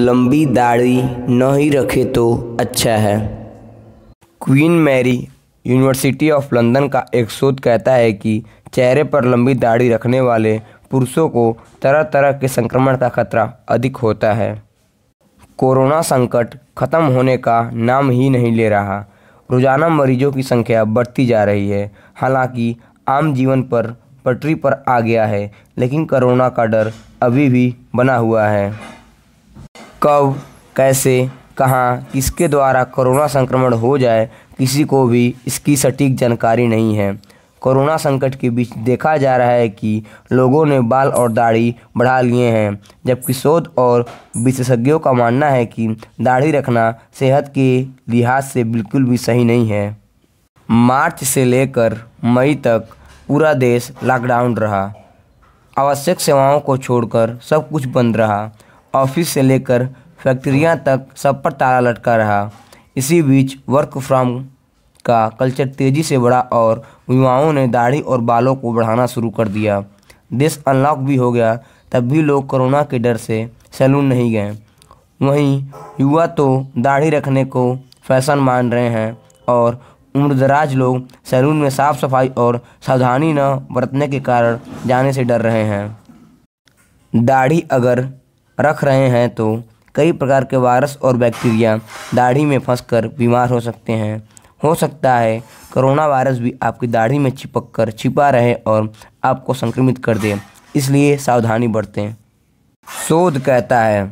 लंबी दाढ़ी न ही रखे तो अच्छा है Queen Mary University of London का एक शोध कहता है कि चेहरे पर लंबी दाढ़ी रखने वाले पुरुषों को तरह तरह के संक्रमण का खतरा अधिक होता है कोरोना संकट खत्म होने का नाम ही नहीं ले रहा रोज़ाना मरीजों की संख्या बढ़ती जा रही है हालांकि आम जीवन पर पटरी पर आ गया है लेकिन कोरोना का डर अभी भी बना हुआ है कब कैसे कहाँ किसके द्वारा कोरोना संक्रमण हो जाए किसी को भी इसकी सटीक जानकारी नहीं है कोरोना संकट के बीच देखा जा रहा है कि लोगों ने बाल और दाढ़ी बढ़ा लिए हैं जबकि शोध और विशेषज्ञों का मानना है कि दाढ़ी रखना सेहत के लिहाज से बिल्कुल भी सही नहीं है मार्च से लेकर मई तक पूरा देश लॉकडाउन रहा आवश्यक सेवाओं को छोड़कर सब कुछ बंद रहा ऑफिस से लेकर फैक्ट्रियां तक सब पर ताला लटका रहा इसी बीच वर्क फ्रॉम का कल्चर तेज़ी से बढ़ा और युवाओं ने दाढ़ी और बालों को बढ़ाना शुरू कर दिया देश अनलॉक भी हो गया तब भी लोग कोरोना के डर से सैलून नहीं गए वहीं युवा तो दाढ़ी रखने को फैशन मान रहे हैं और उम्रदराज लोग सैलून में साफ सफाई और सावधानी न बरतने के कारण जाने से डर रहे हैं दाढ़ी अगर रख रहे हैं तो कई प्रकार के वायरस और बैक्टीरिया दाढ़ी में फंस बीमार हो सकते हैं हो सकता है कोरोना वायरस भी आपकी दाढ़ी में चिपक कर छिपा रहे और आपको संक्रमित कर दे इसलिए सावधानी बरतें शोध कहता है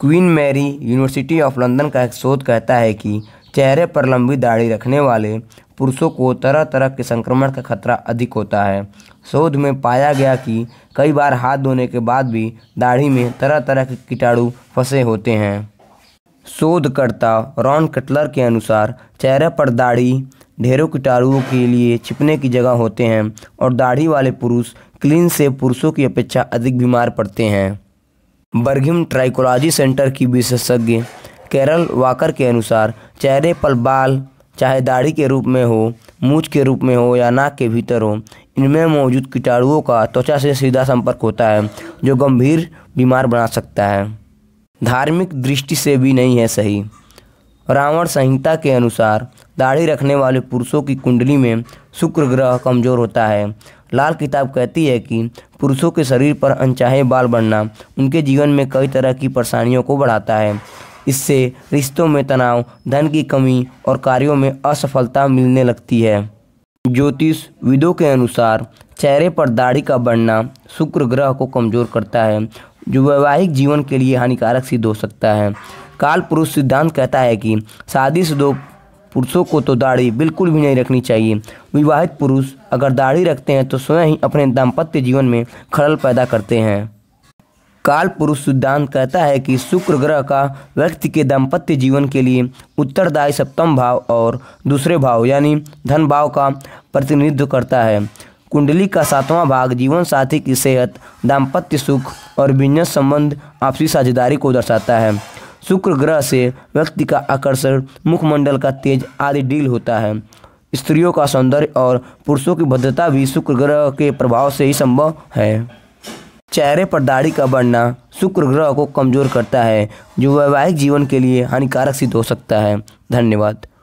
Queen Mary University of London का एक शोध कहता है कि चेहरे पर लंबी दाढ़ी रखने वाले पुरुषों को तरह तरह के संक्रमण का खतरा अधिक होता है शोध में पाया गया कि कई बार हाथ धोने के बाद भी दाढ़ी में तरह तरह के कीटाणु फंसे होते हैं शोधकर्ता रॉन कटलर के अनुसार चेहरे पर दाढ़ी ढेरों कीटाणुओं के लिए छिपने की जगह होते हैं और दाढ़ी वाले पुरुष क्लीन से पुरुषों की अपेक्षा अधिक बीमार पड़ते हैं बर्गिम ट्राइकोलॉजी सेंटर की विशेषज्ञ कैरल वाकर के अनुसार चेहरे पर बाल चाहे दाढ़ी के रूप में हो मूछ के रूप में हो या नाक के भीतर हो इनमें मौजूद कीटाणुओं का त्वचा से सीधा संपर्क होता है जो गंभीर बीमार बना सकता है धार्मिक दृष्टि से भी नहीं है सही रावण संहिता के अनुसार दाढ़ी रखने वाले पुरुषों की कुंडली में शुक्र ग्रह कमजोर होता है लाल किताब कहती है कि पुरुषों के शरीर पर अनचाहे बाल बढ़ना उनके जीवन में कई तरह की परेशानियों को बढ़ाता है इससे रिश्तों में तनाव धन की कमी और कार्यों में असफलता मिलने लगती है ज्योतिष विदों के अनुसार चेहरे पर दाढ़ी का बढ़ना शुक्र ग्रह को कमज़ोर करता है जो वैवाहिक जीवन के लिए हानिकारक सिद्ध हो सकता है काल पुरुष सिद्धांत कहता है कि शादी दो पुरुषों को तो दाढ़ी बिल्कुल भी नहीं रखनी चाहिए विवाहित पुरुष अगर दाढ़ी रखते हैं तो स्वयं ही अपने दाम्पत्य जीवन में खड़ल पैदा करते हैं काल पुरुष सिद्धांत कहता है कि शुक्र ग्रह का व्यक्ति के दाम्पत्य जीवन के लिए उत्तरदायी सप्तम भाव और दूसरे भाव यानी धन भाव का प्रतिनिधित्व करता है कुंडली का सातवां भाग जीवन साथी की सेहत दाम्पत्य सुख और बिजनेस संबंध आपसी साझेदारी को दर्शाता है शुक्र ग्रह से व्यक्ति का आकर्षण मुखमंडल का तेज आदि डील होता है स्त्रियों का सौंदर्य और पुरुषों की भद्रता भी शुक्र ग्रह के प्रभाव से ही संभव है चेहरे पर दाढ़ी का बढ़ना शुक्र ग्रह को कमज़ोर करता है जो वैवाहिक जीवन के लिए हानिकारक सिद्ध हो सकता है धन्यवाद